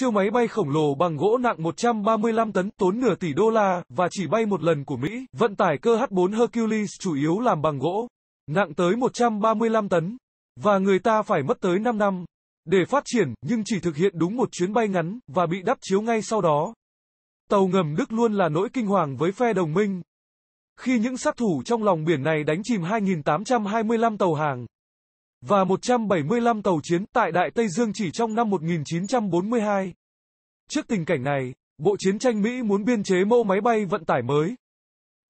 siêu máy bay khổng lồ bằng gỗ nặng 135 tấn, tốn nửa tỷ đô la, và chỉ bay một lần của Mỹ. Vận tải cơ H-4 Hercules chủ yếu làm bằng gỗ, nặng tới 135 tấn, và người ta phải mất tới 5 năm để phát triển, nhưng chỉ thực hiện đúng một chuyến bay ngắn, và bị đắp chiếu ngay sau đó. Tàu ngầm Đức luôn là nỗi kinh hoàng với phe đồng minh. Khi những sát thủ trong lòng biển này đánh chìm 2.825 tàu hàng, và 175 tàu chiến tại Đại Tây Dương chỉ trong năm 1942. Trước tình cảnh này, Bộ Chiến tranh Mỹ muốn biên chế mẫu máy bay vận tải mới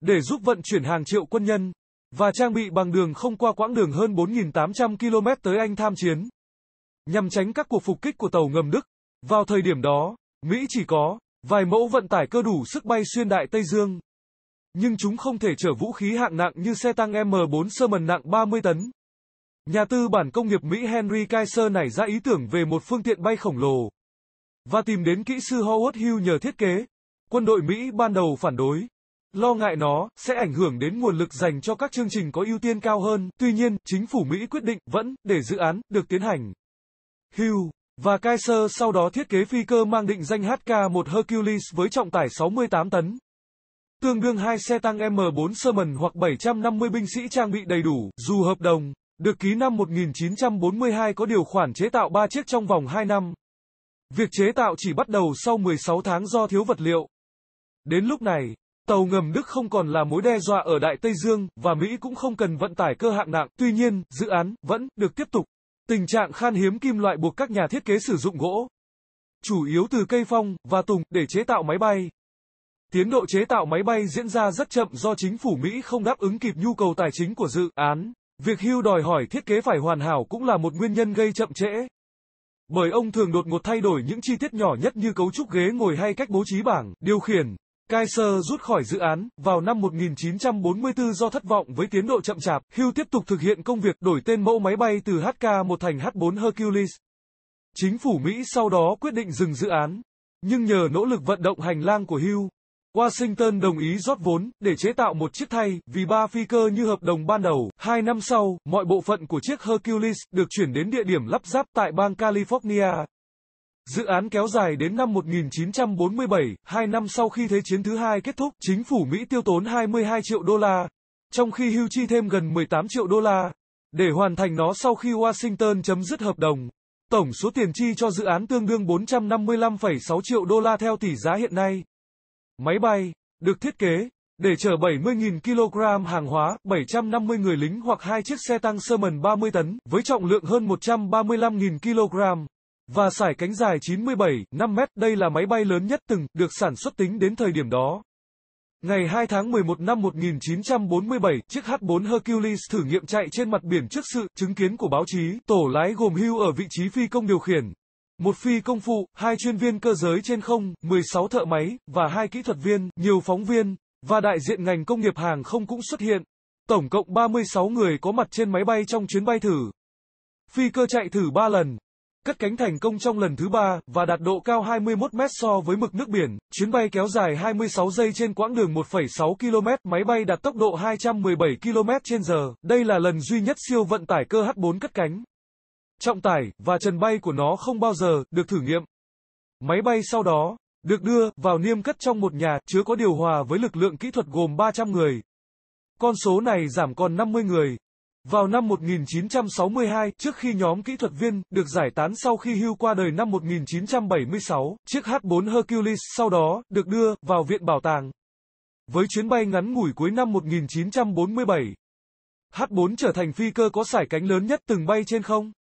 để giúp vận chuyển hàng triệu quân nhân và trang bị bằng đường không qua quãng đường hơn 4.800 km tới Anh tham chiến. Nhằm tránh các cuộc phục kích của tàu ngầm Đức, vào thời điểm đó, Mỹ chỉ có vài mẫu vận tải cơ đủ sức bay xuyên Đại Tây Dương. Nhưng chúng không thể chở vũ khí hạng nặng như xe tăng M4 Sherman nặng 30 tấn, Nhà tư bản công nghiệp Mỹ Henry Kaiser nảy ra ý tưởng về một phương tiện bay khổng lồ và tìm đến kỹ sư Howard Hughes nhờ thiết kế. Quân đội Mỹ ban đầu phản đối, lo ngại nó sẽ ảnh hưởng đến nguồn lực dành cho các chương trình có ưu tiên cao hơn. Tuy nhiên, chính phủ Mỹ quyết định vẫn để dự án được tiến hành. Hughes và Kaiser sau đó thiết kế phi cơ mang định danh HK-1 Hercules với trọng tải 68 tấn, tương đương hai xe tăng M4 Sherman hoặc 750 binh sĩ trang bị đầy đủ, dù hợp đồng được ký năm 1942 có điều khoản chế tạo 3 chiếc trong vòng 2 năm. Việc chế tạo chỉ bắt đầu sau 16 tháng do thiếu vật liệu. Đến lúc này, tàu ngầm Đức không còn là mối đe dọa ở Đại Tây Dương, và Mỹ cũng không cần vận tải cơ hạng nặng. Tuy nhiên, dự án vẫn được tiếp tục. Tình trạng khan hiếm kim loại buộc các nhà thiết kế sử dụng gỗ, chủ yếu từ cây phong và tùng để chế tạo máy bay. Tiến độ chế tạo máy bay diễn ra rất chậm do chính phủ Mỹ không đáp ứng kịp nhu cầu tài chính của dự án. Việc hưu đòi hỏi thiết kế phải hoàn hảo cũng là một nguyên nhân gây chậm trễ. Bởi ông thường đột ngột thay đổi những chi tiết nhỏ nhất như cấu trúc ghế ngồi hay cách bố trí bảng, điều khiển. Kaiser rút khỏi dự án vào năm 1944 do thất vọng với tiến độ chậm chạp, Hugh tiếp tục thực hiện công việc đổi tên mẫu máy bay từ HK-1 thành H-4 Hercules. Chính phủ Mỹ sau đó quyết định dừng dự án, nhưng nhờ nỗ lực vận động hành lang của Hugh, Washington đồng ý rót vốn để chế tạo một chiếc thay vì ba phi cơ như hợp đồng ban đầu. Hai năm sau, mọi bộ phận của chiếc Hercules được chuyển đến địa điểm lắp ráp tại bang California. Dự án kéo dài đến năm 1947, hai năm sau khi Thế chiến thứ hai kết thúc, chính phủ Mỹ tiêu tốn 22 triệu đô la, trong khi hưu chi thêm gần 18 triệu đô la, để hoàn thành nó sau khi Washington chấm dứt hợp đồng. Tổng số tiền chi cho dự án tương đương 455,6 triệu đô la theo tỷ giá hiện nay. Máy bay được thiết kế để chở 70.000 kg hàng hóa, 750 người lính hoặc hai chiếc xe tăng Sherman 30 tấn với trọng lượng hơn 135.000 kg và sải cánh dài 97,5 5 mét, đây là máy bay lớn nhất từng được sản xuất tính đến thời điểm đó. Ngày 2 tháng 11 năm 1947, chiếc H-4 Hercules thử nghiệm chạy trên mặt biển trước sự chứng kiến của báo chí, tổ lái gồm hưu ở vị trí phi công điều khiển, một phi công phụ, hai chuyên viên cơ giới trên không, 16 thợ máy, và hai kỹ thuật viên, nhiều phóng viên, và đại diện ngành công nghiệp hàng không cũng xuất hiện. Tổng cộng 36 người có mặt trên máy bay trong chuyến bay thử. Phi cơ chạy thử 3 lần, cất cánh thành công trong lần thứ 3 và đạt độ cao 21 mét so với mực nước biển. Chuyến bay kéo dài 26 giây trên quãng đường 1,6 km, máy bay đạt tốc độ 217 km/h. Đây là lần duy nhất siêu vận tải cơ H4 cất cánh trọng tải và trần bay của nó không bao giờ được thử nghiệm. Máy bay sau đó được đưa vào niêm cất trong một nhà chứa có điều hòa với lực lượng kỹ thuật gồm 300 người. Con số này giảm còn 50 người. Vào năm 1962, trước khi nhóm kỹ thuật viên được giải tán sau khi hưu qua đời năm 1976, chiếc H4 Hercules sau đó được đưa vào viện bảo tàng. Với chuyến bay ngắn ngủi cuối năm 1947, H4 trở thành phi cơ có sải cánh lớn nhất từng bay trên không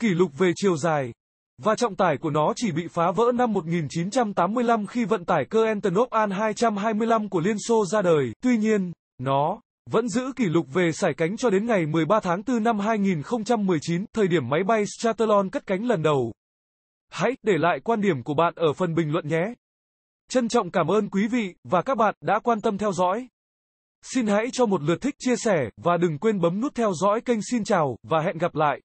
kỷ lục về chiều dài, và trọng tải của nó chỉ bị phá vỡ năm 1985 khi vận tải cơ Antonov An-225 của Liên Xô ra đời. Tuy nhiên, nó vẫn giữ kỷ lục về sải cánh cho đến ngày 13 tháng 4 năm 2019, thời điểm máy bay Stratolon cất cánh lần đầu. Hãy để lại quan điểm của bạn ở phần bình luận nhé. Trân trọng cảm ơn quý vị và các bạn đã quan tâm theo dõi. Xin hãy cho một lượt thích chia sẻ và đừng quên bấm nút theo dõi kênh xin chào và hẹn gặp lại.